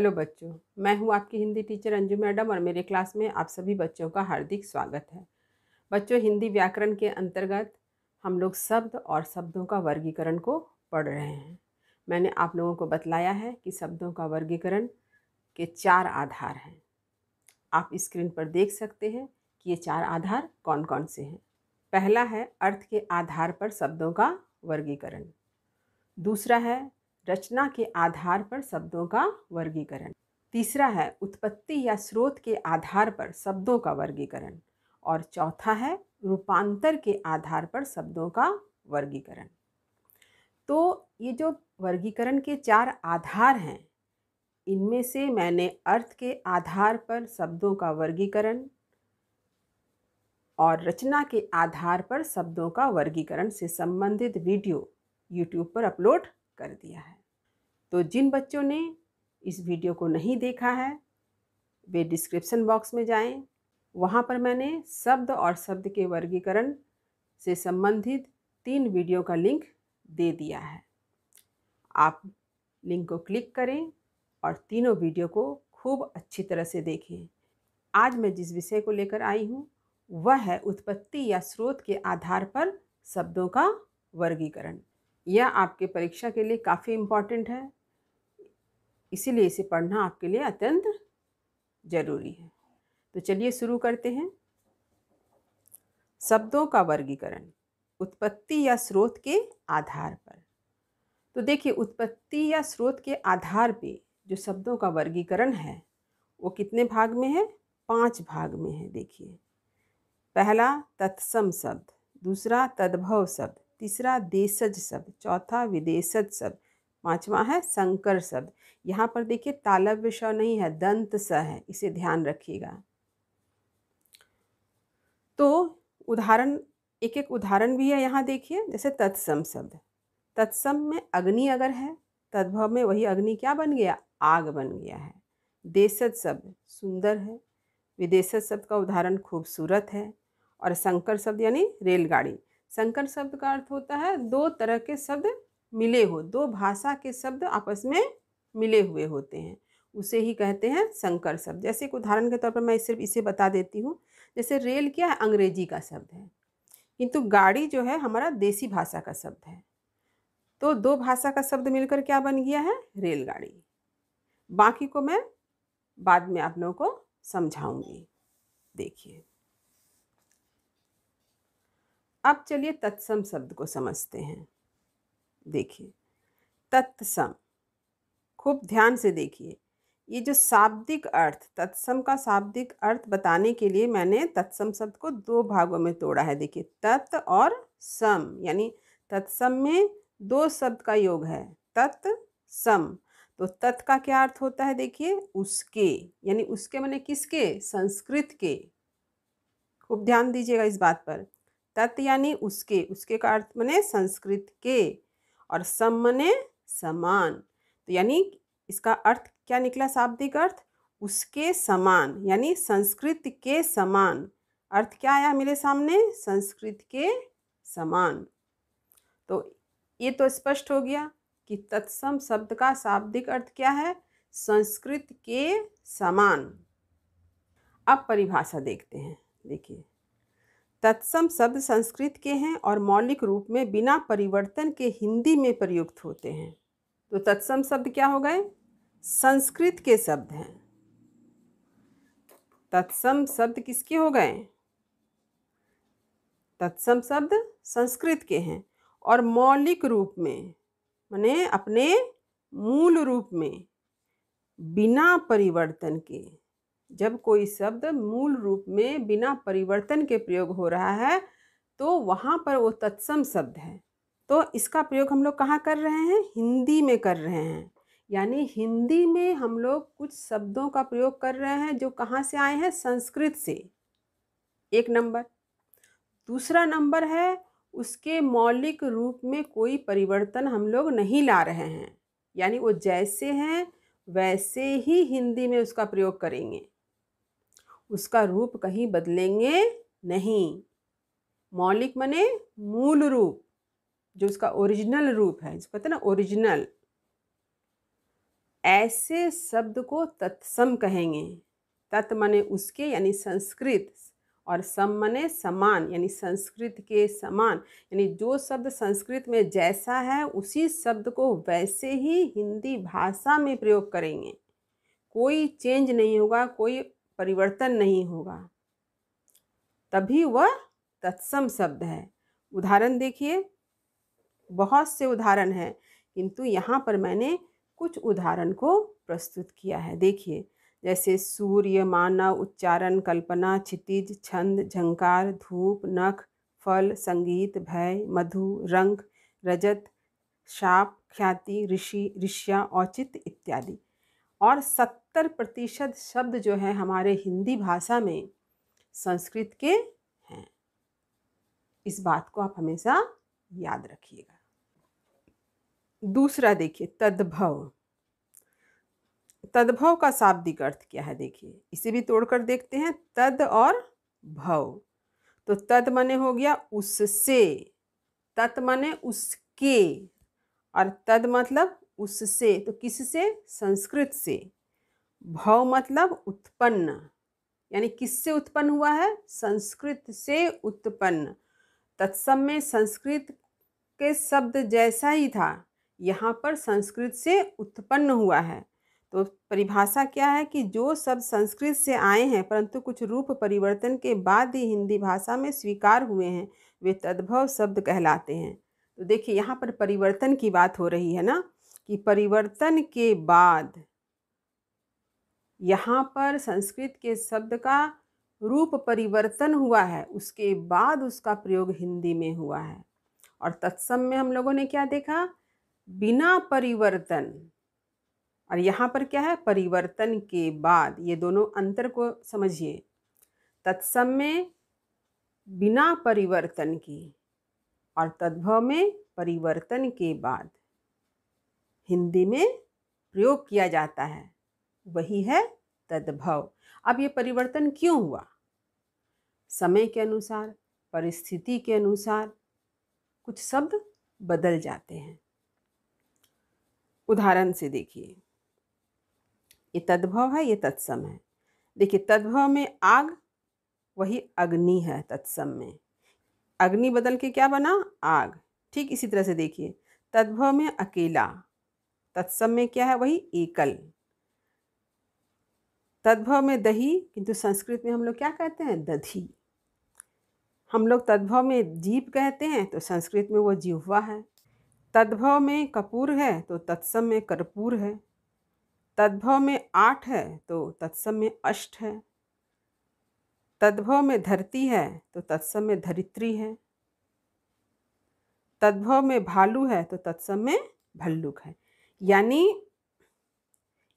hello बच्चों मैं हूं आपकी हिंदी टीचर अंजू मैडम और मेरे क्लास में आप सभी बच्चों का हार्दिक स्वागत है बच्चों हिंदी व्याकरण के अंतर्गत हम लोग शब्द और शब्दों का वर्गीकरण को पढ़ रहे हैं मैंने आप लोगों को बतलाया है कि शब्दों का वर्गीकरण के चार आधार हैं आप स्क्रीन पर देख सकते हैं कि ये चार आधार कौन कौन से हैं पहला है अर्थ के आधार पर शब्दों का वर्गीकरण दूसरा है रचना के आधार पर शब्दों का वर्गीकरण तीसरा है उत्पत्ति या स्रोत के आधार पर शब्दों का वर्गीकरण और चौथा है रूपांतर के आधार पर शब्दों का वर्गीकरण तो ये जो वर्गीकरण के चार आधार हैं इनमें से मैंने अर्थ के आधार पर शब्दों का वर्गीकरण और रचना के आधार पर शब्दों का वर्गीकरण से संबंधित वीडियो यूट्यूब पर अपलोड कर दिया है तो जिन बच्चों ने इस वीडियो को नहीं देखा है वे डिस्क्रिप्सन बॉक्स में जाएं वहाँ पर मैंने शब्द और शब्द के वर्गीकरण से संबंधित तीन वीडियो का लिंक दे दिया है आप लिंक को क्लिक करें और तीनों वीडियो को खूब अच्छी तरह से देखें आज मैं जिस विषय को लेकर आई हूँ वह है उत्पत्ति या स्रोत के आधार पर शब्दों का वर्गीकरण यह आपके परीक्षा के लिए काफ़ी इम्पॉर्टेंट है इसीलिए इसे पढ़ना आपके लिए अत्यंत जरूरी है तो चलिए शुरू करते हैं शब्दों का वर्गीकरण उत्पत्ति या स्रोत के आधार पर तो देखिए उत्पत्ति या स्रोत के आधार पे जो शब्दों का वर्गीकरण है वो कितने भाग में है पांच भाग में है देखिए पहला तत्सम शब्द दूसरा तद्भव शब्द तीसरा देशज शब्द चौथा विदेशज शब्द पांचवा है संकर शब्द यहाँ पर देखिए तालव्य स नहीं है दंत स है इसे ध्यान रखिएगा तो उदाहरण एक एक उदाहरण भी है यहाँ देखिए जैसे तत्सम शब्द तत्सम में अग्नि अगर है तद्भव में वही अग्नि क्या बन गया आग बन गया है देशज शब्द सुंदर है विदेशज शब्द का उदाहरण खूबसूरत है और संकर शब्द यानी रेलगाड़ी संकर शब्द का अर्थ होता है दो तरह के शब्द मिले हो दो भाषा के शब्द आपस में मिले हुए होते हैं उसे ही कहते हैं संकर शब्द जैसे एक उदाहरण के तौर पर मैं सिर्फ इसे बता देती हूँ जैसे रेल क्या है अंग्रेजी का शब्द है किंतु गाड़ी जो है हमारा देसी भाषा का शब्द है तो दो भाषा का शब्द मिलकर क्या बन गया है रेलगाड़ी बाकी को मैं बाद में आप लोगों को समझाऊंगी देखिए अब चलिए तत्सम शब्द को समझते हैं देखिए तत्सम खूब ध्यान से देखिए ये जो शाब्दिक अर्थ तत्सम का शाब्दिक अर्थ बताने के लिए मैंने तत्सम शब्द को दो भागों में तोड़ा है देखिए तत् और सम यानी तत्सम में दो शब्द का योग है तत् सम तो तत् का क्या अर्थ होता है देखिए उसके यानी उसके मैंने किसके संस्कृत के खूब ध्यान दीजिएगा इस बात पर तत् यानी उसके उसके का अर्थ मैंने संस्कृत के और सम मने समान तो यानी इसका अर्थ क्या निकला शाब्दिक अर्थ उसके समान यानी संस्कृत के समान अर्थ क्या आया मेरे सामने संस्कृत के समान तो ये तो स्पष्ट हो गया कि तत्सम शब्द का शाब्दिक अर्थ क्या है संस्कृत के समान अब परिभाषा देखते हैं देखिए तत्सम शब्द संस्कृत के हैं और मौलिक रूप में बिना परिवर्तन के हिंदी में प्रयुक्त होते हैं तो तत्सम शब्द क्या हो गए संस्कृत के शब्द हैं तत्सम शब्द किसके हो गए तत्सम शब्द संस्कृत के हैं और मौलिक रूप में माने अपने मूल रूप में बिना परिवर्तन के जब कोई शब्द मूल रूप में बिना परिवर्तन के प्रयोग हो रहा है तो वहाँ पर वो तत्सम शब्द है तो इसका प्रयोग हम लोग कहाँ कर रहे हैं हिंदी में कर रहे हैं यानी हिंदी में हम लोग कुछ शब्दों का प्रयोग कर रहे हैं जो कहाँ से आए हैं संस्कृत से एक नंबर दूसरा नंबर है उसके मौलिक रूप में कोई परिवर्तन हम लोग नहीं ला रहे हैं यानी वो जैसे हैं वैसे ही हिंदी में उसका प्रयोग करेंगे उसका रूप कहीं बदलेंगे नहीं मौलिक मने मूल रूप जो उसका ओरिजिनल रूप है जिसको कहते ना ओरिजिनल ऐसे शब्द को तत्सम कहेंगे तत् मने उसके यानी संस्कृत और सम मने समान यानी संस्कृत के समान यानी जो शब्द संस्कृत में जैसा है उसी शब्द को वैसे ही हिंदी भाषा में प्रयोग करेंगे कोई चेंज नहीं होगा कोई परिवर्तन नहीं होगा तभी वह तत्सम शब्द है उदाहरण देखिए बहुत से उदाहरण हैं किंतु यहाँ पर मैंने कुछ उदाहरण को प्रस्तुत किया है देखिए जैसे सूर्य मानव उच्चारण कल्पना क्षितिज छंद झंकार धूप नख फल संगीत भय मधु रंग रजत शाप ख्याति ऋषि ऋष्या औचित्य इत्यादि और सत सत्तर प्रतिशत शब्द जो है हमारे हिंदी भाषा में संस्कृत के हैं इस बात को आप हमेशा याद रखिएगा दूसरा देखिए तद्भव तद्भव का शाब्दिक अर्थ क्या है देखिए इसे भी तोड़कर देखते हैं तद और भव तो तद मने हो गया उससे तत् मने उसके और तद मतलब उससे तो किससे संस्कृत से भव मतलब उत्पन्न यानी किससे उत्पन्न हुआ है संस्कृत से उत्पन्न तत्सम में संस्कृत के शब्द जैसा ही था यहाँ पर संस्कृत से उत्पन्न हुआ है तो परिभाषा क्या है कि जो शब्द संस्कृत से आए हैं परंतु कुछ रूप परिवर्तन के बाद ही हिंदी भाषा में स्वीकार हुए हैं वे तद्भव शब्द कहलाते हैं तो देखिए यहाँ पर परिवर्तन की बात हो रही है ना कि परिवर्तन के बाद यहाँ पर संस्कृत के शब्द का रूप परिवर्तन हुआ है उसके बाद उसका प्रयोग हिंदी में हुआ है और तत्सम में हम लोगों ने क्या देखा बिना परिवर्तन और यहाँ पर क्या है परिवर्तन के बाद ये दोनों अंतर को समझिए तत्सम में बिना परिवर्तन की और तद्भव में परिवर्तन के बाद हिंदी में प्रयोग किया जाता है वही है तद्भव अब ये परिवर्तन क्यों हुआ समय के अनुसार परिस्थिति के अनुसार कुछ शब्द बदल जाते हैं उदाहरण से देखिए ये तद्भव है ये तत्सम है देखिए तद्भव में आग वही अग्नि है तत्सम में अग्नि बदल के क्या बना आग ठीक इसी तरह से देखिए तद्भव में अकेला तत्सम में क्या है वही एकल तद्भव में दही किंतु संस्कृत में हम लोग क्या कहते हैं दधी हम लोग तद्भव में जीप कहते हैं तो संस्कृत में वो जिह्वा है तद्भव में कपूर है तो तत्सम में कर्पूर है तद्भव में आठ है तो तत्सम में अष्ट है तद्भव में धरती है तो तत्सम में धरित्री है तद्भव में भालू है तो तत्सम में भल्लुक है यानी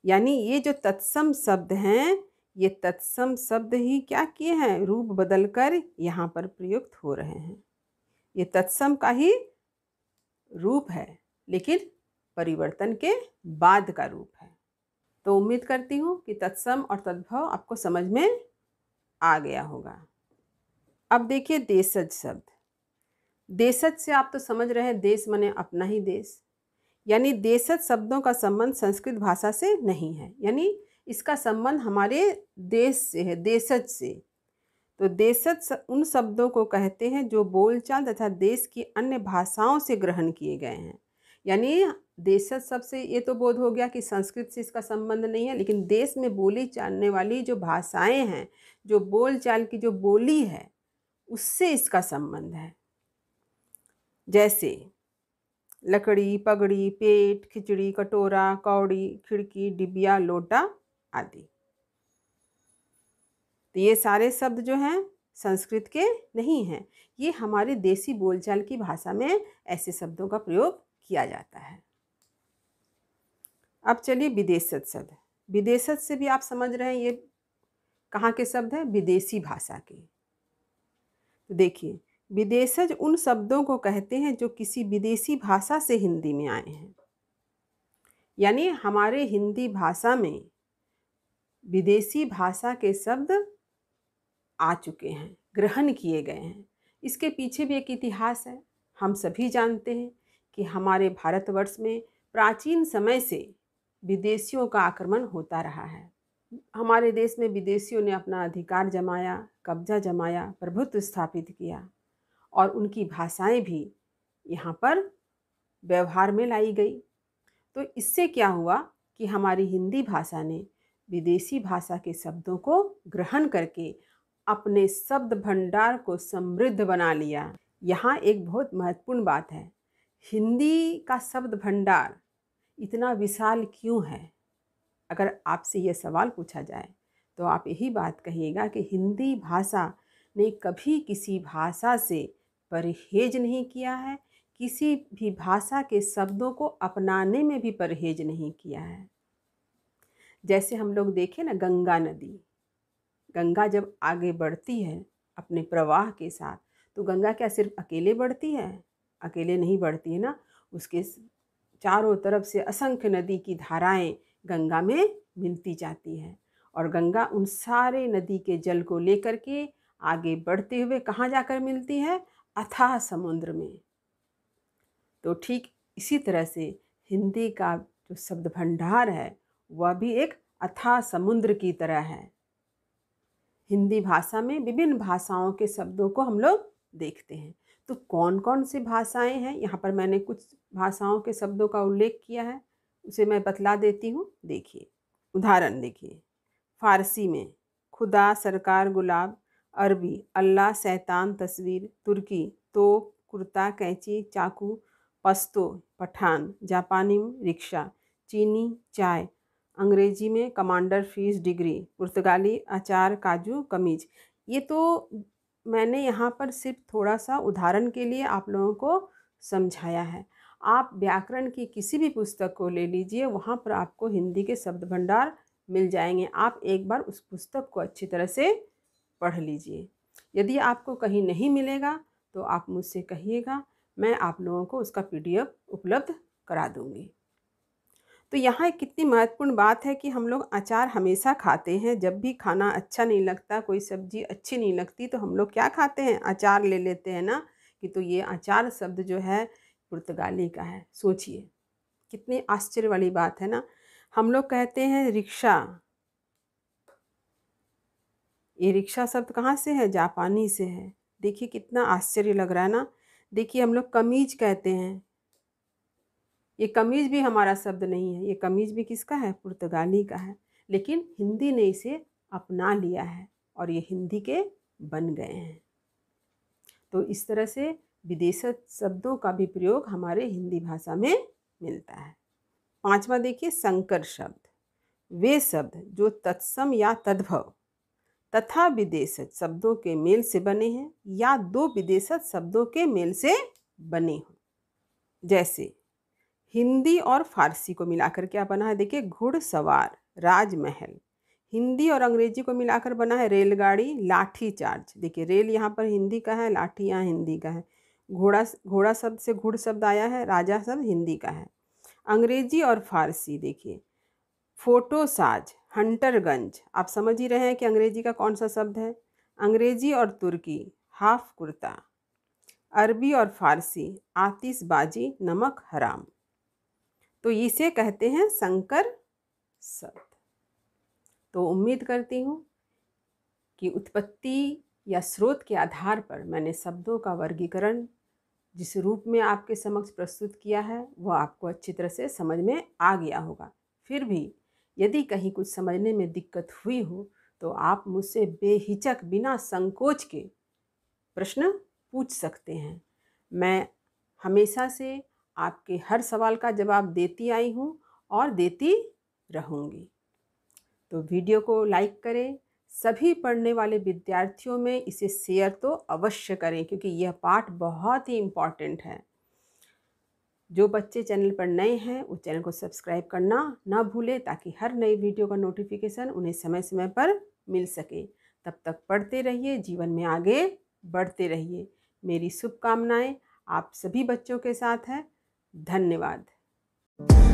यानी ये जो तत्सम शब्द हैं ये तत्सम शब्द ही क्या किए हैं रूप बदल कर यहाँ पर प्रयुक्त हो रहे हैं ये तत्सम का ही रूप है लेकिन परिवर्तन के बाद का रूप है तो उम्मीद करती हूँ कि तत्सम और तद्भव आपको समझ में आ गया होगा अब देखिए देशज शब्द देशज से आप तो समझ रहे हैं देश मने अपना ही देश यानी देशज शब्दों का संबंध संस्कृत भाषा से नहीं है यानी इसका संबंध हमारे देश से है देशज से तो देशज उन शब्दों को कहते हैं जो बोलचाल तथा देश की अन्य भाषाओं से ग्रहण किए गए हैं यानी देशज शब्द से ये तो बोध हो गया कि संस्कृत से इसका संबंध नहीं है लेकिन देश में बोली जाने वाली जो भाषाएं हैं जो बोलचाल की जो बोली है उससे इसका संबंध है जैसे लकड़ी पगड़ी पेट खिचड़ी कटोरा कौड़ी खिड़की डिबिया लोटा आदि तो ये सारे शब्द जो हैं संस्कृत के नहीं हैं ये हमारे देसी बोलचाल की भाषा में ऐसे शब्दों का प्रयोग किया जाता है अब चलिए विदेशत शब्द विदेशत से भी आप समझ रहे हैं ये कहाँ के शब्द हैं विदेशी भाषा के तो देखिए विदेशज उन शब्दों को कहते हैं जो किसी विदेशी भाषा से हिंदी में आए हैं यानी हमारे हिंदी भाषा में विदेशी भाषा के शब्द आ चुके हैं ग्रहण किए गए हैं इसके पीछे भी एक इतिहास है हम सभी जानते हैं कि हमारे भारतवर्ष में प्राचीन समय से विदेशियों का आक्रमण होता रहा है हमारे देश में विदेशियों ने अपना अधिकार जमाया कब्जा जमाया प्रभुत्व स्थापित किया और उनकी भाषाएं भी यहाँ पर व्यवहार में लाई गई तो इससे क्या हुआ कि हमारी हिंदी भाषा ने विदेशी भाषा के शब्दों को ग्रहण करके अपने शब्द भंडार को समृद्ध बना लिया यहाँ एक बहुत महत्वपूर्ण बात है हिंदी का शब्द भंडार इतना विशाल क्यों है अगर आपसे यह सवाल पूछा जाए तो आप यही बात कहिएगा कि हिंदी भाषा ने कभी किसी भाषा से परहेज नहीं किया है किसी भी भाषा के शब्दों को अपनाने में भी परहेज नहीं किया है जैसे हम लोग देखें ना गंगा नदी गंगा जब आगे बढ़ती है अपने प्रवाह के साथ तो गंगा क्या सिर्फ अकेले बढ़ती है अकेले नहीं बढ़ती है ना उसके चारों तरफ से असंख्य नदी की धाराएं गंगा में मिलती जाती हैं और गंगा उन सारे नदी के जल को लेकर के आगे बढ़ते हुए कहाँ जाकर मिलती है अथाह समुद्र में तो ठीक इसी तरह से हिंदी का जो शब्द भंडार है वह भी एक अथाह समुद्र की तरह है हिंदी भाषा में विभिन्न भाषाओं के शब्दों को हम लोग देखते हैं तो कौन कौन सी भाषाएं हैं यहाँ पर मैंने कुछ भाषाओं के शब्दों का उल्लेख किया है उसे मैं बतला देती हूँ देखिए उदाहरण देखिए फारसी में खुदा सरकार गुलाब अरबी अल्लाह सैतान तस्वीर तुर्की तो कुर्ता कैंची चाकू पस्तो पठान जापानी रिक्शा चीनी चाय अंग्रेजी में कमांडर फीस डिग्री पुर्तगाली अचार काजू कमीज ये तो मैंने यहाँ पर सिर्फ थोड़ा सा उदाहरण के लिए आप लोगों को समझाया है आप व्याकरण की किसी भी पुस्तक को ले लीजिए वहाँ पर आपको हिंदी के शब्द भंडार मिल जाएंगे आप एक बार उस पुस्तक को अच्छी तरह से पढ़ लीजिए यदि आपको कहीं नहीं मिलेगा तो आप मुझसे कहिएगा मैं आप लोगों को उसका पी उपलब्ध करा दूँगी तो यहाँ एक कितनी महत्वपूर्ण बात है कि हम लोग अचार हमेशा खाते हैं जब भी खाना अच्छा नहीं लगता कोई सब्जी अच्छी नहीं लगती तो हम लोग क्या खाते हैं अचार ले लेते हैं ना कि तो ये अचार शब्द जो है पुर्तगाली का है सोचिए कितनी आश्चर्य वाली बात है ना हम लोग कहते हैं रिक्शा ये रिक्शा शब्द कहाँ से है जापानी से है देखिए कितना आश्चर्य लग रहा है ना देखिए हम लोग कमीज कहते हैं ये कमीज भी हमारा शब्द नहीं है ये कमीज भी किसका है पुर्तगाली का है लेकिन हिंदी ने इसे अपना लिया है और ये हिंदी के बन गए हैं तो इस तरह से विदेशत शब्दों का भी प्रयोग हमारे हिंदी भाषा में मिलता है पांचवा देखिए संकर शब्द वे शब्द जो तत्सम या तद्भव तथा विदेशज शब्दों के मेल से बने हैं या दो विदेशज शब्दों के मेल से बने हों जैसे हिंदी और फारसी को मिलाकर क्या बना है देखिए घुड़सवार राजमहल हिंदी और अंग्रेजी को मिलाकर बना है रेलगाड़ी लाठी चार्ज देखिए रेल यहाँ पर हिंदी का है लाठी यहाँ हिंदी का है घोड़ा घोड़ा शब्द से घुड़ शब्द आया है राजा शब्द हिंदी का है अंग्रेजी और फारसी देखिए फोटोसाज हंटरगंज आप समझ ही रहे हैं कि अंग्रेजी का कौन सा शब्द है अंग्रेजी और तुर्की हाफ कुर्ता अरबी और फारसी आतिशबाजी नमक हराम तो इसे कहते हैं संकर शब्द तो उम्मीद करती हूँ कि उत्पत्ति या स्रोत के आधार पर मैंने शब्दों का वर्गीकरण जिस रूप में आपके समक्ष प्रस्तुत किया है वह आपको अच्छी तरह से समझ में आ गया होगा फिर भी यदि कहीं कुछ समझने में दिक्कत हुई हो तो आप मुझसे बेहिचक बिना संकोच के प्रश्न पूछ सकते हैं मैं हमेशा से आपके हर सवाल का जवाब देती आई हूँ और देती रहूँगी तो वीडियो को लाइक करें सभी पढ़ने वाले विद्यार्थियों में इसे शेयर तो अवश्य करें क्योंकि यह पाठ बहुत ही इम्पॉर्टेंट है जो बच्चे चैनल पर नए हैं वो चैनल को सब्सक्राइब करना ना भूलें ताकि हर नई वीडियो का नोटिफिकेशन उन्हें समय समय पर मिल सके तब तक पढ़ते रहिए जीवन में आगे बढ़ते रहिए मेरी शुभकामनाएँ आप सभी बच्चों के साथ हैं धन्यवाद